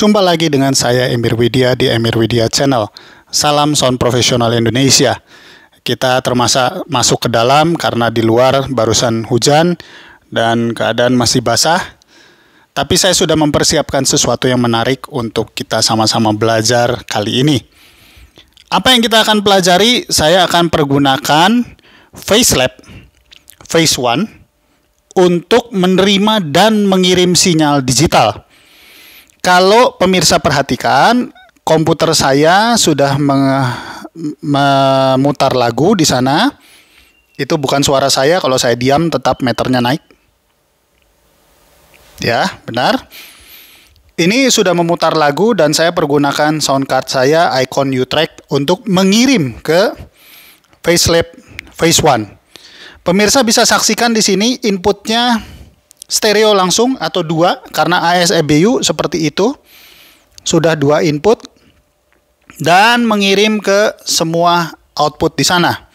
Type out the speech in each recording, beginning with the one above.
Jumpa lagi dengan saya Emir Widya di Emir Widya Channel. Salam sound profesional Indonesia. Kita termasuk masuk ke dalam karena di luar barusan hujan dan keadaan masih basah. Tapi saya sudah mempersiapkan sesuatu yang menarik untuk kita sama-sama belajar kali ini. Apa yang kita akan pelajari? Saya akan pergunakan FaceLab Face One untuk menerima dan mengirim sinyal digital. Kalau pemirsa perhatikan, komputer saya sudah memutar lagu di sana. Itu bukan suara saya, kalau saya diam tetap meternya naik. Ya, benar. Ini sudah memutar lagu dan saya pergunakan sound card saya Icon u untuk mengirim ke Facelab Phase One. Pemirsa bisa saksikan di sini inputnya stereo langsung atau dua karena asebu seperti itu sudah dua input dan mengirim ke semua output di sana.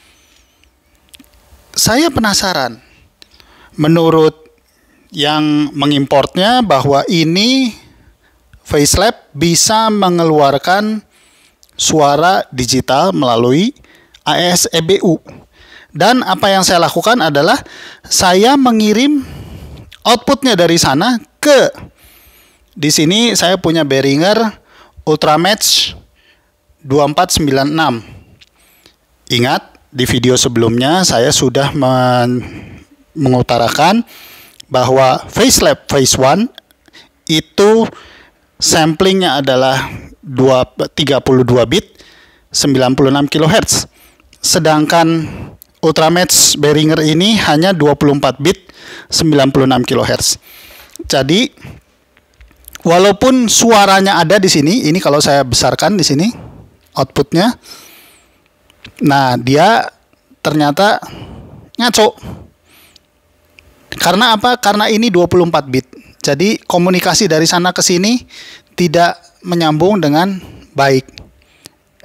Saya penasaran. Menurut yang mengimportnya bahwa ini FaceLab bisa mengeluarkan suara digital melalui asebu Dan apa yang saya lakukan adalah saya mengirim outputnya dari sana ke di sini saya punya Behringer Ultramatch 2496. Ingat di video sebelumnya saya sudah men mengutarakan bahwa FaceLab Phase 1 itu samplingnya adalah 2, 32 bit 96 kHz. Sedangkan Ultramatch Behringer ini hanya 24 bit 96 kHz. Jadi walaupun suaranya ada di sini, ini kalau saya besarkan di sini outputnya, nah dia ternyata ngaco. Karena apa? Karena ini 24 bit. Jadi komunikasi dari sana ke sini tidak menyambung dengan baik.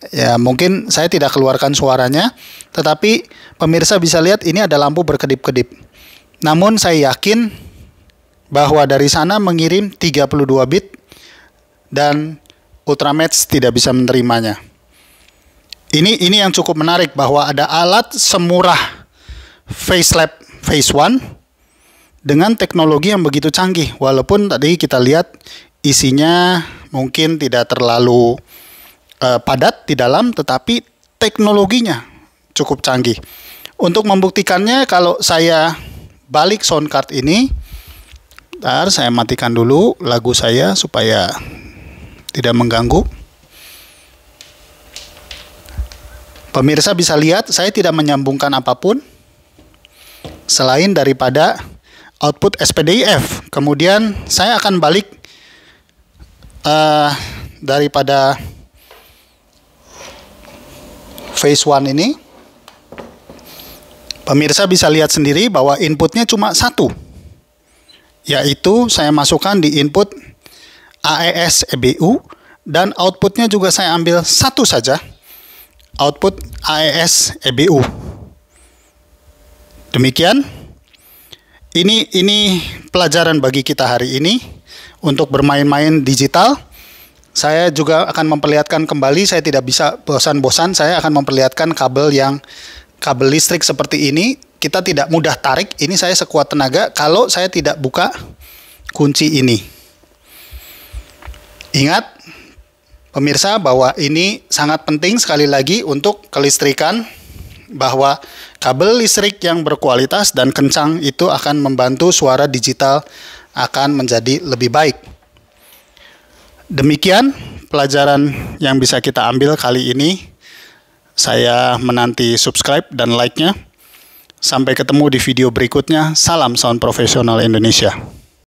Ya, mungkin saya tidak keluarkan suaranya, tetapi pemirsa bisa lihat ini ada lampu berkedip-kedip. Namun saya yakin bahwa dari sana mengirim 32 bit dan Ultramatch tidak bisa menerimanya. Ini ini yang cukup menarik bahwa ada alat semurah FaceLab Phase 1 dengan teknologi yang begitu canggih walaupun tadi kita lihat isinya mungkin tidak terlalu Eh, padat di dalam tetapi teknologinya cukup canggih. Untuk membuktikannya kalau saya balik sound card ini, ntar saya matikan dulu lagu saya supaya tidak mengganggu. Pemirsa bisa lihat saya tidak menyambungkan apapun selain daripada output SPDIF. Kemudian saya akan balik uh, daripada phase 1 ini, pemirsa bisa lihat sendiri bahwa inputnya cuma satu, yaitu saya masukkan di input AES EBU dan outputnya juga saya ambil satu saja, output AES EBU. Demikian, ini ini pelajaran bagi kita hari ini untuk bermain-main digital saya juga akan memperlihatkan kembali saya tidak bisa bosan-bosan saya akan memperlihatkan kabel yang kabel listrik seperti ini kita tidak mudah tarik ini saya sekuat tenaga kalau saya tidak buka kunci ini ingat pemirsa bahwa ini sangat penting sekali lagi untuk kelistrikan bahwa kabel listrik yang berkualitas dan kencang itu akan membantu suara digital akan menjadi lebih baik. Demikian pelajaran yang bisa kita ambil kali ini. Saya menanti subscribe dan like-nya. Sampai ketemu di video berikutnya. Salam Sound Profesional Indonesia.